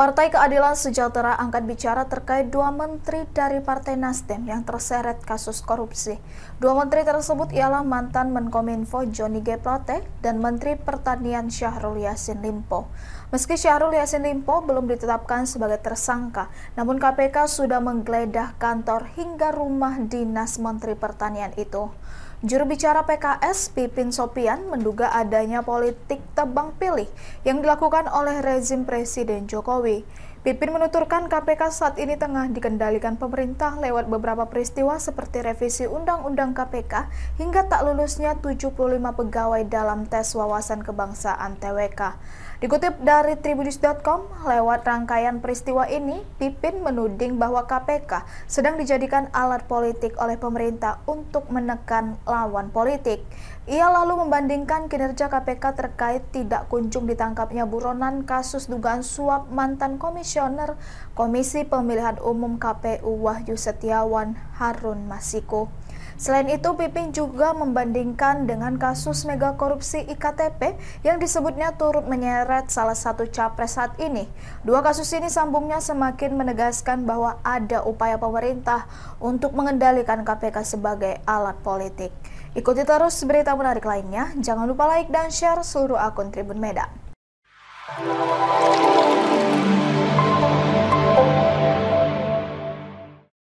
Partai Keadilan Sejahtera angkat bicara terkait dua menteri dari Partai Nasdem yang terseret kasus korupsi. Dua menteri tersebut ialah mantan Menkominfo Johnny G. Plate dan Menteri Pertanian Syahrul Yassin Limpo. Meski Syahrul Yassin Limpo belum ditetapkan sebagai tersangka, namun KPK sudah menggeledah kantor hingga rumah dinas Menteri Pertanian itu. Juru bicara PKS, Pipin Sopian, menduga adanya politik tebang pilih yang dilakukan oleh rezim Presiden Jokowi. Pipin menuturkan KPK saat ini tengah dikendalikan pemerintah lewat beberapa peristiwa seperti revisi Undang-Undang KPK hingga tak lulusnya 75 pegawai dalam tes wawasan kebangsaan TWK. Dikutip dari tribunnews.com, lewat rangkaian peristiwa ini, Pipin menuding bahwa KPK sedang dijadikan alat politik oleh pemerintah untuk menekan lawan politik. Ia lalu membandingkan kinerja KPK terkait tidak kunjung ditangkapnya buronan kasus dugaan suap mantan komisi Komisioner Komisi Pemilihan Umum KPU Wahyu Setiawan Harun Masiko. Selain itu, Pipin juga membandingkan dengan kasus mega korupsi IKTP yang disebutnya turut menyeret salah satu capres saat ini. Dua kasus ini sambungnya semakin menegaskan bahwa ada upaya pemerintah untuk mengendalikan KPK sebagai alat politik. Ikuti terus berita menarik lainnya. Jangan lupa like dan share seluruh akun Tribun Medan.